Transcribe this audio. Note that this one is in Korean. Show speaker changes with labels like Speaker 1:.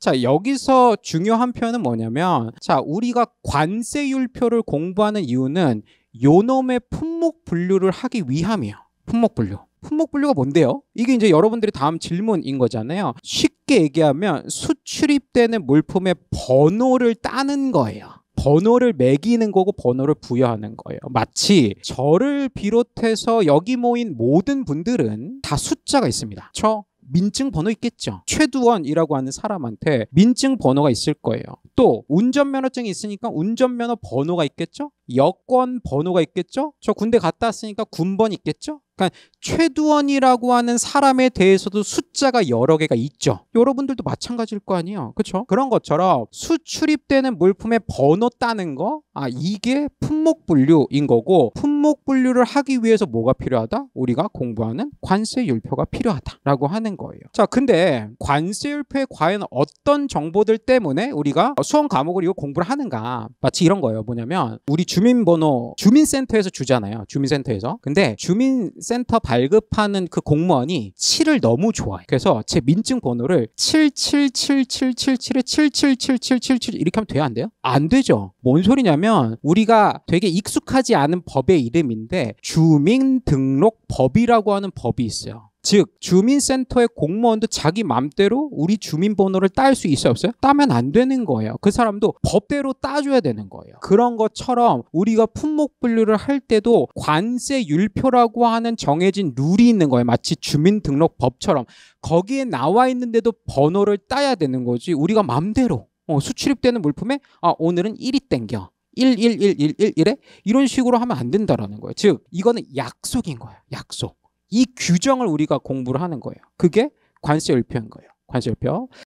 Speaker 1: 자, 여기서 중요한 표현은 뭐냐면 자, 우리가 관세율표를 공부하는 이유는 요놈의 품목 분류를 하기 위함이에요. 품목 분류. 품목 분류가 뭔데요? 이게 이제 여러분들이 다음 질문인 거잖아요. 쉽게 얘기하면 수출입되는 물품의 번호를 따는 거예요. 번호를 매기는 거고 번호를 부여하는 거예요. 마치 저를 비롯해서 여기 모인 모든 분들은 다 숫자가 있습니다. 그 민증 번호 있겠죠. 최두원이라고 하는 사람한테 민증 번호가 있을 거예요. 또 운전면허증이 있으니까 운전면허 번호가 있겠죠. 여권 번호가 있겠죠. 저 군대 갔다 왔으니까 군번 있겠죠. 그러니까 최두원이라고 하는 사람에 대해서도 숫자가 여러 개가 있죠. 여러분들도 마찬가지일 거 아니에요. 그렇죠? 그런 것처럼 수출입되는 물품의 번호 따는 거? 아, 이게 품목 분류인 거고 품목 분류를 하기 위해서 뭐가 필요하다? 우리가 공부하는 관세 율표가 필요하다라고 하는 거예요. 자, 근데 관세 율표에 과연 어떤 정보들 때문에 우리가 수험 과목을 이거 공부를 하는가? 마치 이런 거예요. 뭐냐면 우리 주민번호 주민센터에서 주잖아요. 주민센터에서. 근데 주민 센터 발급하는 그 공무원이 7을 너무 좋아해. 그래서 제 민증 번호를 777777에 777777 이렇게 하면 돼요? 안 돼요? 안 되죠. 뭔 소리냐면 우리가 되게 익숙하지 않은 법의 이름인데 주민등록법이라고 하는 법이 있어요. 즉 주민센터의 공무원도 자기 맘대로 우리 주민번호를 딸 수 있어요 없어요? 따면 안 되는 거예요 그 사람도 법대로 따줘야 되는 거예요 그런 것처럼 우리가 품목 분류를 할 때도 관세 율표라고 하는 정해진 룰이 있는 거예요 마치 주민등록법처럼 거기에 나와 있는데도 번호를 따야 되는 거지 우리가 맘대로 어, 수출입되는 물품에 아 오늘은 1이 땡겨 1111111에 이런 식으로 하면 안 된다라는 거예요 즉 이거는 약속인 거예요 약속 이 규정을 우리가 공부를 하는 거예요. 그게 관세율표인 거예요. 관세율표